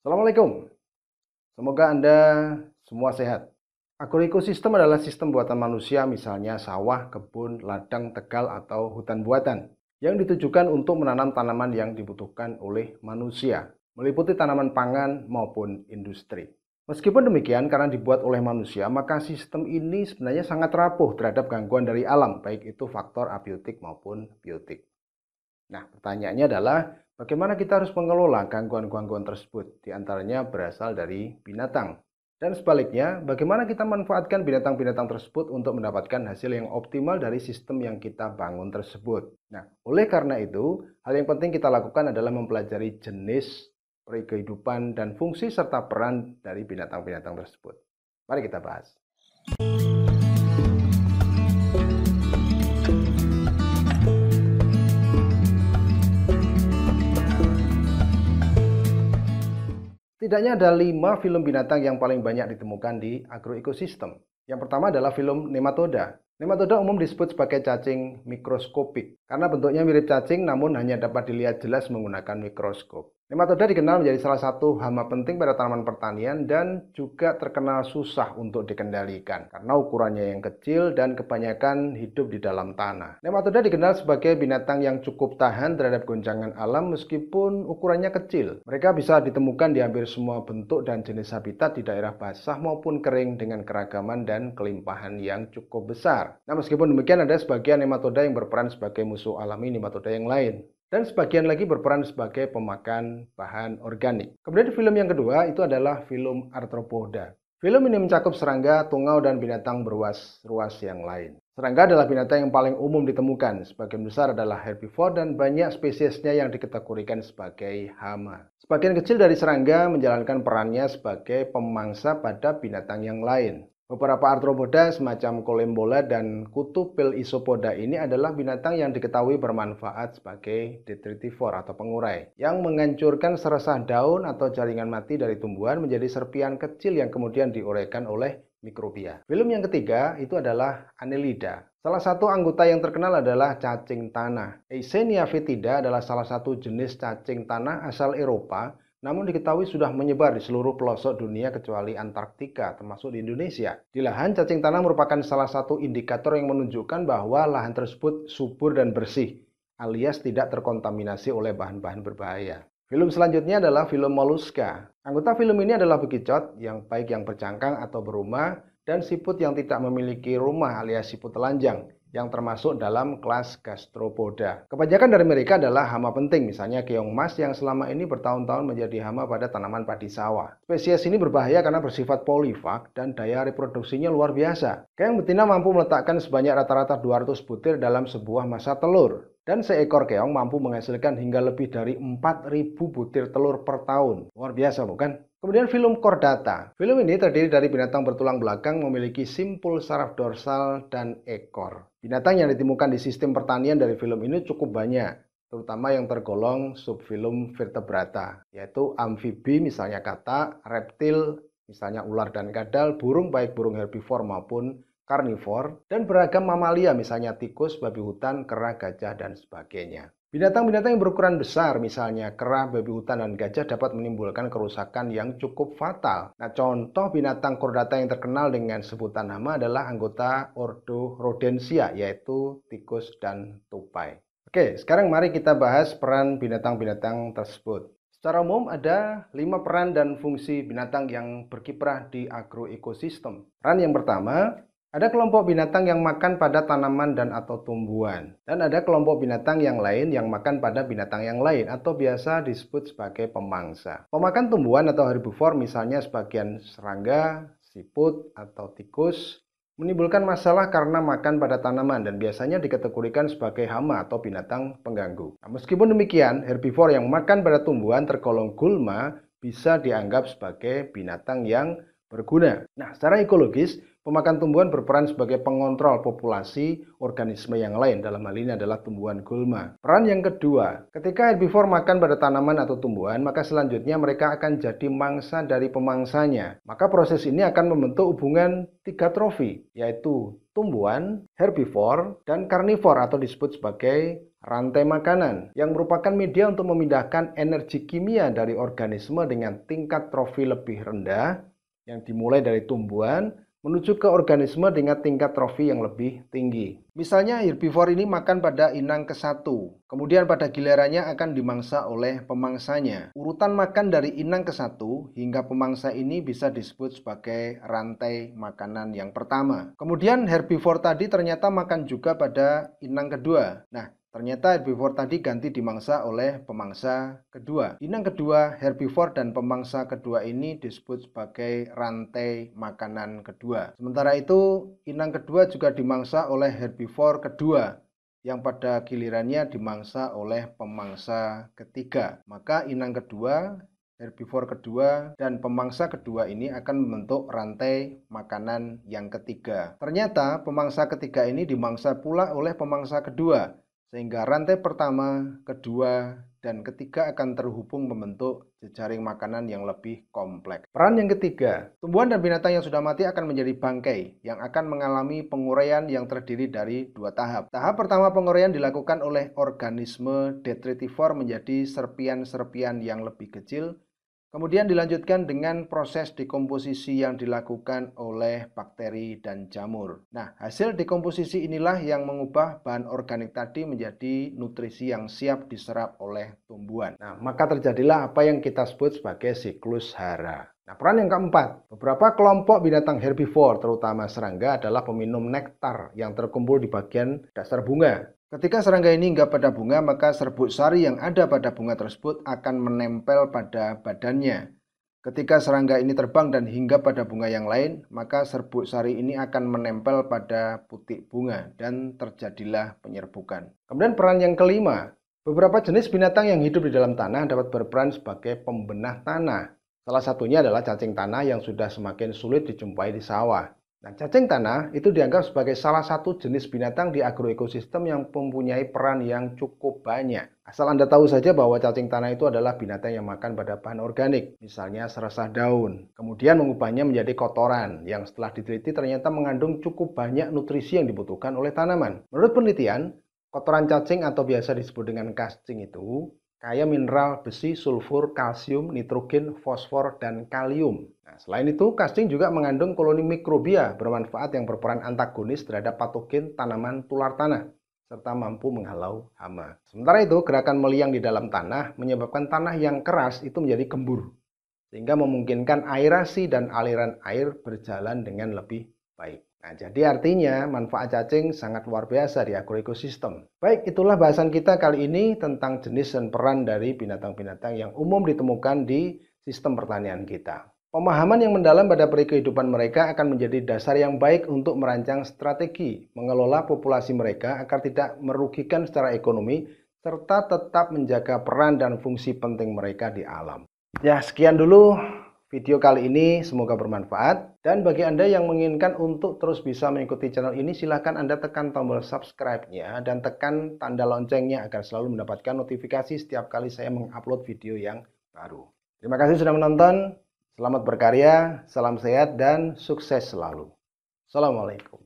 Assalamualaikum. Semoga Anda semua sehat. Agroekosistem adalah sistem buatan manusia, misalnya sawah, kebun, ladang, tegal, atau hutan buatan, yang ditujukan untuk menanam tanaman yang dibutuhkan oleh manusia, meliputi tanaman pangan maupun industri. Meskipun demikian, karena dibuat oleh manusia, maka sistem ini sebenarnya sangat rapuh terhadap gangguan dari alam, baik itu faktor abiotik maupun biotik. Nah, pertanyaannya adalah bagaimana kita harus mengelola gangguan-gangguan tersebut, diantaranya berasal dari binatang. Dan sebaliknya, bagaimana kita manfaatkan binatang-binatang tersebut untuk mendapatkan hasil yang optimal dari sistem yang kita bangun tersebut. Nah, oleh karena itu, hal yang penting kita lakukan adalah mempelajari jenis, peri kehidupan, dan fungsi serta peran dari binatang-binatang tersebut. Mari kita bahas. Tidaknya ada lima film binatang yang paling banyak ditemukan di agroekosistem. Yang pertama adalah film nematoda. Nematoda umum disebut sebagai cacing mikroskopik karena bentuknya mirip cacing namun hanya dapat dilihat jelas menggunakan mikroskop. Nematoda dikenal menjadi salah satu hama penting pada tanaman pertanian dan juga terkenal susah untuk dikendalikan karena ukurannya yang kecil dan kebanyakan hidup di dalam tanah. Nematoda dikenal sebagai binatang yang cukup tahan terhadap goncangan alam meskipun ukurannya kecil. Mereka bisa ditemukan di hampir semua bentuk dan jenis habitat di daerah basah maupun kering dengan keragaman dan kelimpahan yang cukup besar. Nah meskipun demikian ada sebagian nematoda yang berperan sebagai musuh alami nematoda yang lain dan sebagian lagi berperan sebagai pemakan bahan organik. Kemudian film yang kedua itu adalah film arthropoda. Film ini mencakup serangga, tungau, dan binatang beruas ruas yang lain. Serangga adalah binatang yang paling umum ditemukan. Sebagian besar adalah herbivore dan banyak spesiesnya yang dikategorikan sebagai hama. Sebagian kecil dari serangga menjalankan perannya sebagai pemangsa pada binatang yang lain. Beberapa arthropoda semacam kolembola dan kutu pil isopoda ini adalah binatang yang diketahui bermanfaat sebagai detritivor atau pengurai yang menghancurkan seresah daun atau jaringan mati dari tumbuhan menjadi serpian kecil yang kemudian diuraikan oleh mikrobia. Film yang ketiga itu adalah anelida. Salah satu anggota yang terkenal adalah cacing tanah. Eisenia fetida adalah salah satu jenis cacing tanah asal Eropa namun diketahui sudah menyebar di seluruh pelosok dunia kecuali Antartika, termasuk di Indonesia. Di lahan, cacing tanah merupakan salah satu indikator yang menunjukkan bahwa lahan tersebut subur dan bersih, alias tidak terkontaminasi oleh bahan-bahan berbahaya. Film selanjutnya adalah film Moluska. Anggota film ini adalah bekicot, yang baik yang bercangkang atau berumah, dan siput yang tidak memiliki rumah alias siput telanjang yang termasuk dalam kelas gastropoda. Kebanyakan dari mereka adalah hama penting, misalnya keong mas yang selama ini bertahun-tahun menjadi hama pada tanaman padi sawah. Spesies ini berbahaya karena bersifat polifag dan daya reproduksinya luar biasa. Keong betina mampu meletakkan sebanyak rata-rata 200 butir dalam sebuah masa telur. Dan seekor keong mampu menghasilkan hingga lebih dari 4.000 butir telur per tahun. Luar biasa bukan? Kemudian film Chordata. Film ini terdiri dari binatang bertulang belakang memiliki simpul saraf dorsal dan ekor. Binatang yang ditemukan di sistem pertanian dari film ini cukup banyak, terutama yang tergolong subfilum vertebrata, yaitu amfibi misalnya kata, reptil misalnya ular dan kadal, burung baik burung herbivor maupun karnivor, dan beragam mamalia misalnya tikus, babi hutan, kera, gajah, dan sebagainya. Binatang-binatang yang berukuran besar, misalnya kera, babi hutan, dan gajah dapat menimbulkan kerusakan yang cukup fatal. Nah, contoh binatang kordata yang terkenal dengan sebutan nama adalah anggota ordo Rodensia, yaitu tikus dan tupai. Oke, sekarang mari kita bahas peran binatang-binatang tersebut. Secara umum ada lima peran dan fungsi binatang yang berkiprah di agroekosistem. Peran yang pertama ada kelompok binatang yang makan pada tanaman dan atau tumbuhan, dan ada kelompok binatang yang lain yang makan pada binatang yang lain atau biasa disebut sebagai pemangsa. Pemakan tumbuhan atau herbivore misalnya sebagian serangga, siput, atau tikus menimbulkan masalah karena makan pada tanaman dan biasanya dikategorikan sebagai hama atau binatang pengganggu. Nah, meskipun demikian, herbivore yang makan pada tumbuhan tergolong gulma bisa dianggap sebagai binatang yang berguna. Nah, secara ekologis, Pemakan tumbuhan berperan sebagai pengontrol populasi organisme yang lain, dalam hal ini adalah tumbuhan gulma. Peran yang kedua, ketika herbivore makan pada tanaman atau tumbuhan, maka selanjutnya mereka akan jadi mangsa dari pemangsanya. Maka proses ini akan membentuk hubungan tiga trofi, yaitu tumbuhan, herbivore, dan karnivor atau disebut sebagai rantai makanan yang merupakan media untuk memindahkan energi kimia dari organisme dengan tingkat trofi lebih rendah yang dimulai dari tumbuhan menuju ke organisme dengan tingkat trofi yang lebih tinggi. Misalnya herbivore ini makan pada inang ke-1, kemudian pada gilirannya akan dimangsa oleh pemangsanya. Urutan makan dari inang ke-1 hingga pemangsa ini bisa disebut sebagai rantai makanan yang pertama. Kemudian herbivore tadi ternyata makan juga pada inang kedua. Nah, Ternyata herbivore tadi ganti dimangsa oleh pemangsa kedua. Inang kedua, herbivore dan pemangsa kedua ini disebut sebagai rantai makanan kedua. Sementara itu, inang kedua juga dimangsa oleh herbivore kedua yang pada gilirannya dimangsa oleh pemangsa ketiga. Maka inang kedua, herbivore kedua, dan pemangsa kedua ini akan membentuk rantai makanan yang ketiga. Ternyata pemangsa ketiga ini dimangsa pula oleh pemangsa kedua sehingga rantai pertama, kedua, dan ketiga akan terhubung membentuk jejaring makanan yang lebih kompleks. Peran yang ketiga, tumbuhan dan binatang yang sudah mati akan menjadi bangkai yang akan mengalami penguraian yang terdiri dari dua tahap. Tahap pertama penguraian dilakukan oleh organisme detritivor menjadi serpian-serpian yang lebih kecil Kemudian dilanjutkan dengan proses dekomposisi yang dilakukan oleh bakteri dan jamur. Nah, hasil dekomposisi inilah yang mengubah bahan organik tadi menjadi nutrisi yang siap diserap oleh tumbuhan. Nah, maka terjadilah apa yang kita sebut sebagai siklus hara. Nah, peran yang keempat, beberapa kelompok binatang herbivore, terutama serangga, adalah peminum nektar yang terkumpul di bagian dasar bunga. Ketika serangga ini hingga pada bunga, maka serbuk sari yang ada pada bunga tersebut akan menempel pada badannya. Ketika serangga ini terbang dan hingga pada bunga yang lain, maka serbuk sari ini akan menempel pada putik bunga dan terjadilah penyerbukan. Kemudian peran yang kelima, beberapa jenis binatang yang hidup di dalam tanah dapat berperan sebagai pembenah tanah Salah satunya adalah cacing tanah yang sudah semakin sulit dijumpai di sawah. Nah, cacing tanah itu dianggap sebagai salah satu jenis binatang di agroekosistem yang mempunyai peran yang cukup banyak. Asal Anda tahu saja bahwa cacing tanah itu adalah binatang yang makan pada bahan organik, misalnya serasah daun. Kemudian mengubahnya menjadi kotoran, yang setelah diteliti ternyata mengandung cukup banyak nutrisi yang dibutuhkan oleh tanaman. Menurut penelitian, kotoran cacing atau biasa disebut dengan kascing itu kaya mineral besi, sulfur, kalsium, nitrogen, fosfor, dan kalium. Nah, selain itu, casting juga mengandung koloni mikrobia bermanfaat yang berperan antagonis terhadap patogen tanaman tular tanah serta mampu menghalau hama. Sementara itu, gerakan meliang di dalam tanah menyebabkan tanah yang keras itu menjadi gembur, sehingga memungkinkan aerasi dan aliran air berjalan dengan lebih baik. Nah, jadi artinya manfaat cacing sangat luar biasa di agroekosistem. Baik, itulah bahasan kita kali ini tentang jenis dan peran dari binatang-binatang yang umum ditemukan di sistem pertanian kita. Pemahaman yang mendalam pada peri kehidupan mereka akan menjadi dasar yang baik untuk merancang strategi mengelola populasi mereka agar tidak merugikan secara ekonomi serta tetap menjaga peran dan fungsi penting mereka di alam. Ya, sekian dulu Video kali ini semoga bermanfaat dan bagi Anda yang menginginkan untuk terus bisa mengikuti channel ini silahkan Anda tekan tombol subscribe-nya dan tekan tanda loncengnya agar selalu mendapatkan notifikasi setiap kali saya mengupload video yang baru. Terima kasih sudah menonton, selamat berkarya, salam sehat dan sukses selalu. Assalamualaikum.